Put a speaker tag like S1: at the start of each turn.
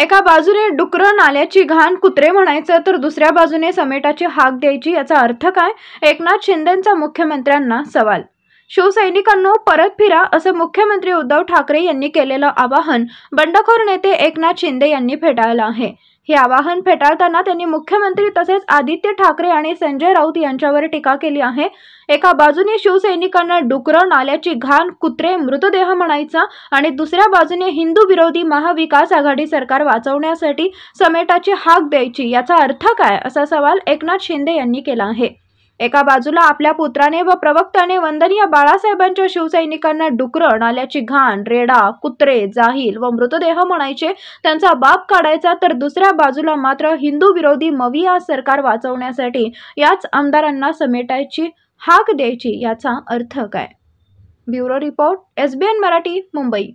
S1: एका बाजूने डुकरं नाल्याची घाण कुत्रे म्हणायचं तर दुसऱ्या बाजूने समेटाची हाक द्यायची याचा अर्थ काय एकनाथ शिंदेचा मुख्यमंत्र्यांना सवाल शिवसैनिकांनो परत फिरा असं मुख्यमंत्री उद्धव ठाकरे यांनी केलेलं आवाहन बंडखोर नेते एकनाथ शिंदे यांनी फेटाळलं आहे हे आवाहन फेटाळताना त्यांनी मुख्यमंत्री तसेच आदित्य ठाकरे आणि संजय राऊत यांच्यावर टीका केली आहे एका बाजूने शिवसैनिकांना डुकरं नाल्याची घाण कुत्रे मृतदेह म्हणायचा आणि दुसऱ्या बाजूने हिंदू विरोधी महाविकास आघाडी सरकार वाचवण्यासाठी समेटाची हाक द्यायची याचा अर्थ काय असा सवाल एकनाथ शिंदे यांनी केला आहे एका बाजूला आपल्या पुत्राने व प्रवक्त्याने वंदनीय बाळासाहेबांच्या शिवसैनिकांना डुकरण नाल्याची घाण रेडा कुत्रे जाहील व मृतदेह म्हणायचे त्यांचा बाप काढायचा तर दुसऱ्या बाजूला मात्र हिंदू विरोधी मविया सरकार वाचवण्यासाठी याच आमदारांना समेटायची हाक द्यायची याचा अर्थ काय bureau report SBN Marathi Mumbai